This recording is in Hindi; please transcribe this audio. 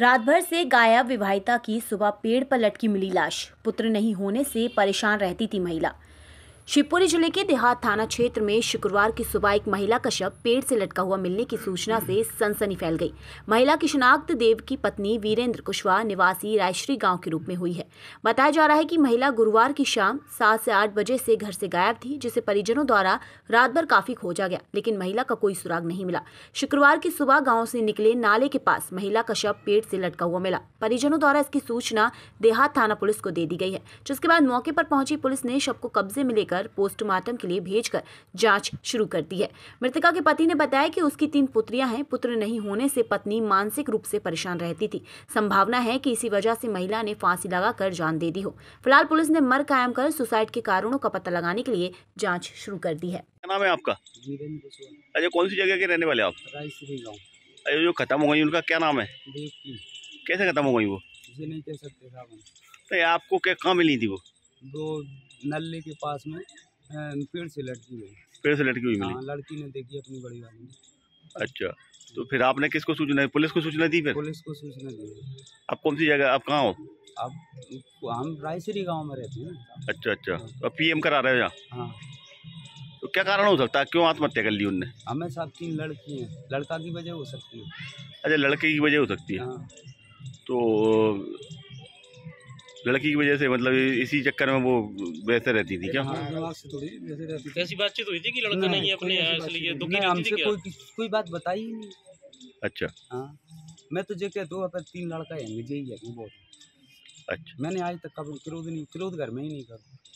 रात भर से गायब विवाहिता की सुबह पेड़ पर लटकी मिली लाश पुत्र नहीं होने से परेशान रहती थी महिला शिवपुरी जिले के देहात थाना क्षेत्र में शुक्रवार की सुबह एक महिला का शव पेड़ से लटका हुआ मिलने की सूचना से सनसनी फैल गई महिला की शनाख्त देव की पत्नी वीरेंद्र कुशवाहा निवासी रायश्री गांव के रूप में हुई है बताया जा रहा है कि महिला गुरुवार की शाम सात से आठ बजे से घर से गायब थी जिसे परिजनों द्वारा रात भर काफी खोजा गया लेकिन महिला का कोई सुराग नहीं मिला शुक्रवार की सुबह गाँव से निकले नाले के पास महिला का शव पेड़ से लटका हुआ मिला परिजनों द्वारा इसकी सूचना देहात थाना पुलिस को दे दी गई है जिसके बाद मौके पर पहुंची पुलिस ने शव को कब्जे में लेकर कर पोस्टमार्टम के लिए भेजकर जांच शुरू कर दी है मृतका के पति ने बताया कि उसकी तीन पुत्रियां हैं पुत्र नहीं होने से पत्नी मानसिक रूप से परेशान रहती थी संभावना है कि इसी वजह से महिला ने फांसी लगाकर जान दे दी हो फिलहाल पुलिस ने मर कायम कर सुसाइड के कारणों का पता लगाने के लिए जाँच शुरू कर दी है क्या नाम है आपका अजय अच्छा, कौन सी जगह के रहने वाले आप अजय अच्छा, जो खत्म हो गई उनका क्या नाम है कैसे खत्म हो गई वो नहीं कह सकते तो आपको क्या कहाँ मिली थी वो दो नल्ले के पास में पेड़ से लटकी हुई पेड़ से लटकी हुई हाँ मिली लड़की ने देखी अपनी बड़ी वाली ने अच्छा तो फिर आपने किसको सूचना दी पुलिस को सूचना दी फिर पुलिस को सूचना दी आप कौन सी जगह आप कहाँ हो आप हम रायसरी गांव में रहते हैं अच्छा अच्छा तो अब पीएम करा रहे हो यहाँ हाँ तो क्या कारण हो सकता है क्यों आत्महत्या कर ली उनने हमें साथ तीन लड़की हैं लड़का की वजह हो सकती है अच्छा लड़के की वजह हो सकती है हाँ। तो लड़की की वजह से मतलब इसी चक्कर में वो वैसे रहती थी क्या हाँ, ऐसी हाँ, बातचीत हुई थी कि लड़का नहीं, अपने इसलिए दुखी हमसे कोई कोई बात बताई ही नहीं अच्छा हाँ, मैं तो जे कहता हूँ तीन लड़का है मुझे ही है बहुत अच्छा मैंने आज तक कब क्रोध नहीं क्रोध घर में ही नहीं करूँ